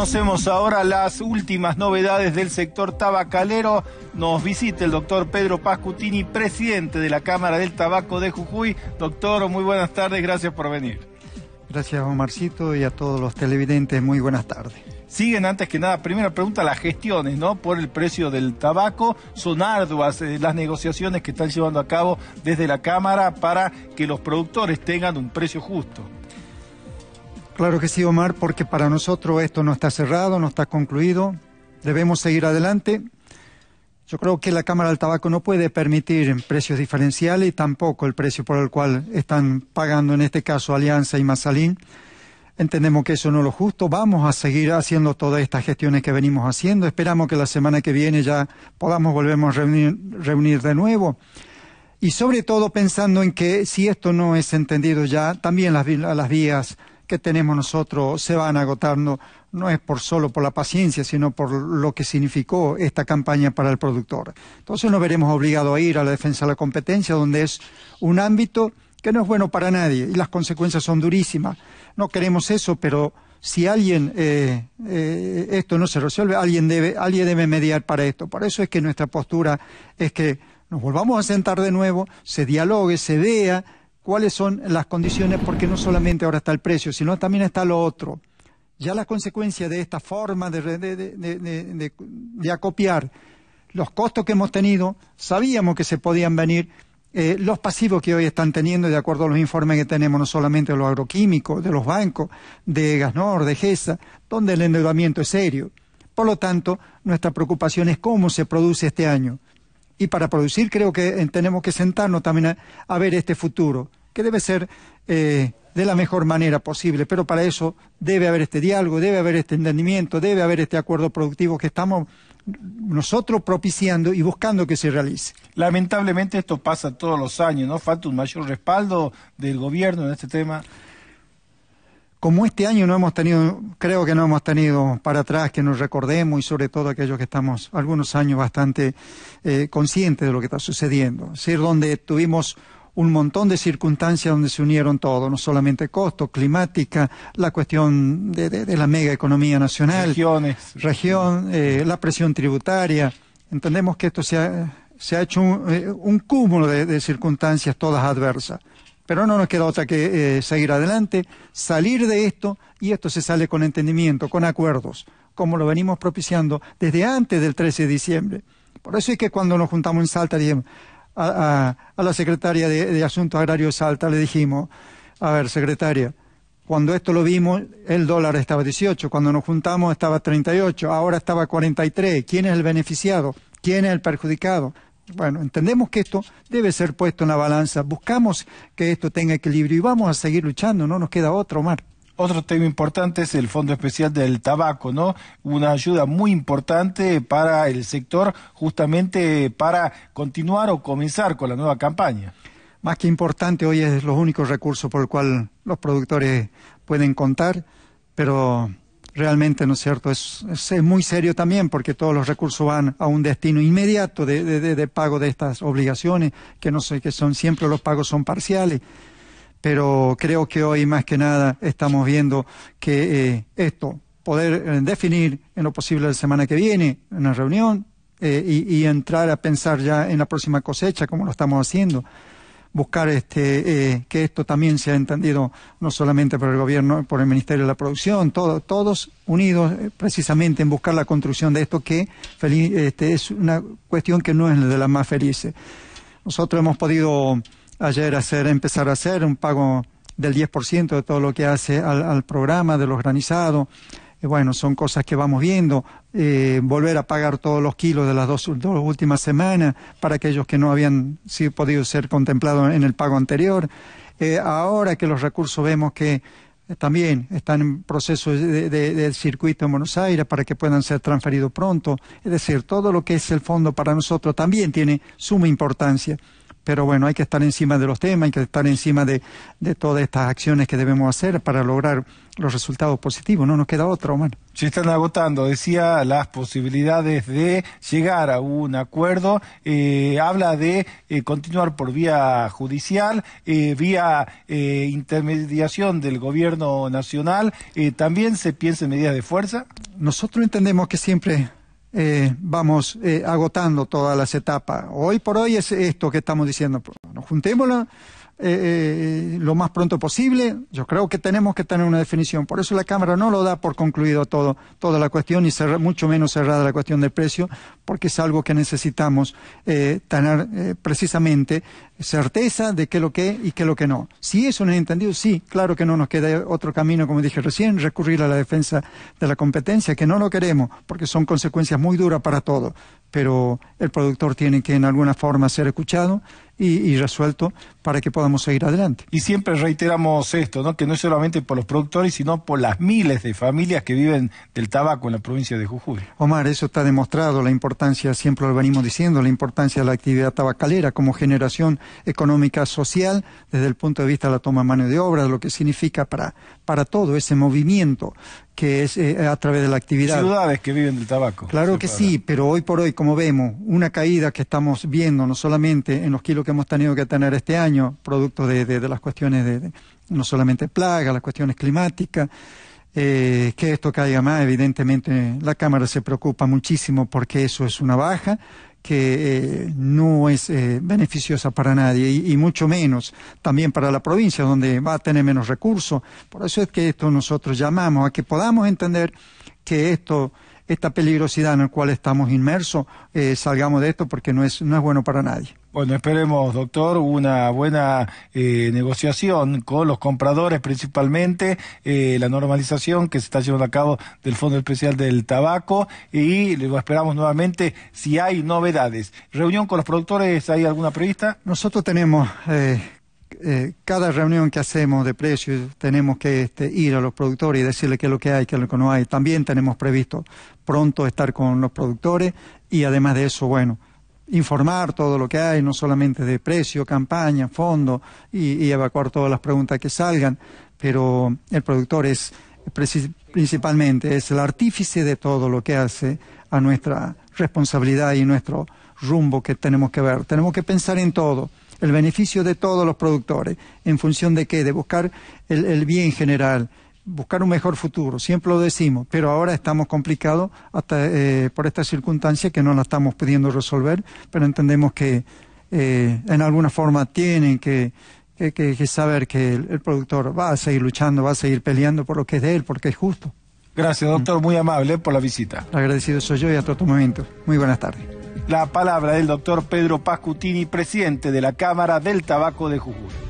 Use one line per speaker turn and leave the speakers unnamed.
Conocemos ahora las últimas novedades del sector tabacalero. Nos visita el doctor Pedro Pascutini, presidente de la Cámara del Tabaco de Jujuy. Doctor, muy buenas tardes, gracias por venir.
Gracias, Omarcito, y a todos los televidentes, muy buenas tardes.
Siguen antes que nada, primera pregunta, las gestiones, ¿no? Por el precio del tabaco. Son arduas eh, las negociaciones que están llevando a cabo desde la Cámara para que los productores tengan un precio justo.
Claro que sí, Omar, porque para nosotros esto no está cerrado, no está concluido. Debemos seguir adelante. Yo creo que la Cámara del Tabaco no puede permitir precios diferenciales y tampoco el precio por el cual están pagando, en este caso, Alianza y Mazalín. Entendemos que eso no es lo justo. Vamos a seguir haciendo todas estas gestiones que venimos haciendo. Esperamos que la semana que viene ya podamos volvernos a reunir, de nuevo y sobre todo pensando en que si esto no es entendido ya, también las, las vías que tenemos nosotros se van agotando, no es por solo por la paciencia, sino por lo que significó esta campaña para el productor. Entonces nos veremos obligados a ir a la defensa de la competencia, donde es un ámbito que no es bueno para nadie y las consecuencias son durísimas. No queremos eso, pero si alguien eh, eh, esto no se resuelve, alguien debe, alguien debe mediar para esto. Por eso es que nuestra postura es que nos volvamos a sentar de nuevo, se dialogue, se vea, cuáles son las condiciones, porque no solamente ahora está el precio, sino también está lo otro. Ya las consecuencia de esta forma de, de, de, acopiar los costos que hemos tenido, sabíamos que se podían venir, eh, los pasivos que hoy están teniendo, de acuerdo a los informes que tenemos, no solamente de los agroquímicos, de los bancos, de Gasnor, de GESA, donde el endeudamiento es serio. Por lo tanto, nuestra preocupación es cómo se produce este año y para producir creo que eh, tenemos que sentarnos también a, ver este futuro, que debe ser eh, de la mejor manera posible, pero para eso debe haber este diálogo, debe haber este entendimiento, debe haber este acuerdo productivo que estamos nosotros propiciando y buscando que se realice. Lamentablemente
esto pasa todos los años, ¿no? Falta un mayor respaldo del gobierno en este tema.
Como este año no hemos tenido creo que no hemos tenido para atrás que nos recordemos y sobre todo aquellos que estamos algunos años bastante eh, conscientes de lo que está sucediendo. Es decir, donde tuvimos un montón de circunstancias donde se unieron todo, no solamente costo, climática, la cuestión de, la mega economía nacional, región, eh, la presión tributaria. Entendemos que esto se ha, hecho un, eh, cúmulo de circunstancias todas adversas. Pero no nos queda otra que eh, seguir adelante, salir de esto, y esto se sale con entendimiento, con acuerdos, como lo venimos propiciando desde antes del 13 de diciembre. Por eso es que cuando nos juntamos en Salta, a, la secretaria de, de Asuntos Agrarios de Salta le dijimos, a ver, secretaria, cuando esto lo vimos, el dólar estaba 18, cuando nos juntamos estaba 38, ahora estaba 43. ¿Quién es el beneficiado? ¿Quién es el perjudicado? Bueno, entendemos que esto debe ser puesto en la balanza, buscamos que esto tenga equilibrio y
vamos a seguir luchando, no nos queda otro, Omar. Otro tema importante es el Fondo Especial del Tabaco, ¿no? Una ayuda muy importante para el sector justamente para continuar o comenzar con la nueva campaña. Más que importante, hoy es los únicos recursos
por el cual los productores pueden contar, pero realmente, ¿no es cierto?, es, muy serio también porque todos los recursos van a un destino inmediato de, de, de pago de estas obligaciones, que no sé, que son siempre los pagos son parciales. Pero creo que hoy más que nada estamos viendo que eh, esto, poder eh, definir en lo posible la semana que viene una reunión eh, y entrar a pensar ya en la próxima cosecha, como lo estamos haciendo buscar este, eh, que esto también sea entendido no solamente por el gobierno, por el Ministerio de la Producción, todos unidos eh, precisamente en buscar la construcción de esto que este, es una cuestión que no es de las más felices. Nosotros hemos podido ayer hacer, empezar a hacer un pago del 10% de todo lo que hace al programa de los granizados bueno, son cosas que vamos viendo, eh, volver a pagar todos los kilos de las dos, últimas semanas para aquellos que no habían podido ser contemplados en el pago anterior. Eh, ahora que los recursos vemos que eh, también están en proceso de, del circuito en Buenos Aires para que puedan ser transferidos pronto. Es decir, todo lo que es el fondo para nosotros también tiene suma importancia. Pero bueno, hay que estar encima de los temas, hay que estar encima de, todas estas acciones que debemos hacer para lograr los resultados positivos. No nos queda otro, Omar. Se están
agotando, decía, las posibilidades de llegar a un acuerdo. Eh, habla de eh, continuar por vía judicial, eh, vía intermediación del gobierno nacional. ¿También se piensa en medidas de fuerza?
Nosotros entendemos que siempre eh, vamos eh, agotando todas las etapas. Hoy por hoy es esto que estamos diciendo. nos juntémosla eh, eh, eh, lo más pronto posible. Yo creo que tenemos que tener una definición. Por eso la Cámara no lo da por concluido todo, toda la cuestión y mucho menos cerrada la cuestión del precio, porque es algo que necesitamos tener precisamente certeza de qué lo que es y qué lo que no. Si eso no es entendido, sí, claro que no nos queda otro camino, como dije recién, recurrir a la defensa de la competencia, que no lo queremos, porque son consecuencias muy duras para todos pero el productor tiene que en alguna forma ser escuchado y, resuelto para que podamos seguir adelante.
Y siempre reiteramos esto, ¿no? que no es solamente por los productores, sino por las miles de familias que viven del tabaco en la provincia de Jujuy.
Omar, eso está demostrado, la importancia, siempre lo venimos diciendo, la importancia de la actividad tabacalera como generación económica social desde el punto de vista de la toma de mano de obra, lo que significa para, para todo ese movimiento que es eh, a través de la actividad. Ciudades
que viven del tabaco.
Claro que sí, pero hoy por hoy, como vemos, una caída que estamos viendo, no solamente en los kilos que hemos tenido que tener este año, producto de, las cuestiones de, no solamente plagas, las cuestiones climáticas, eh, que esto caiga más, evidentemente la Cámara se preocupa muchísimo porque eso es una baja, que eh, no es eh, beneficiosa para nadie y, mucho menos también para la provincia donde va a tener menos recursos. Por eso es que esto nosotros llamamos a que podamos entender que esto, esta peligrosidad en la cual estamos inmersos, eh, salgamos de esto porque no es, no es bueno para nadie.
Bueno, esperemos, doctor, una buena eh, negociación con los compradores principalmente, eh, la normalización que se está llevando a cabo del Fondo Especial del Tabaco y lo esperamos nuevamente si hay novedades. ¿Reunión con los productores, hay alguna prevista? Nosotros tenemos, eh, cada reunión que hacemos
de precios, tenemos que este, ir a los productores y decirles qué es lo que hay, qué es lo que no hay. También tenemos previsto pronto estar con los productores y además de eso, bueno informar todo lo que hay, no solamente de precio, campaña, fondo y, evacuar todas las preguntas que salgan, pero el productor es principalmente es el artífice de todo lo que hace a nuestra responsabilidad y nuestro rumbo que tenemos que ver. Tenemos que pensar en todo, el beneficio de todos los productores, en función de qué, de buscar el bien general, buscar un mejor futuro, siempre lo decimos, pero ahora estamos complicados hasta eh, por esta circunstancia que no la estamos pudiendo resolver, pero entendemos que eh, en alguna forma tienen que, saber que el, productor va a seguir luchando, va a seguir peleando por lo que es de él, porque es justo.
Gracias, mm. doctor, muy amable por la visita.
Agradecido soy yo y hasta otro momento. Muy buenas tardes.
La palabra del doctor Pedro Pascutini, presidente de la Cámara del Tabaco de Jujuy.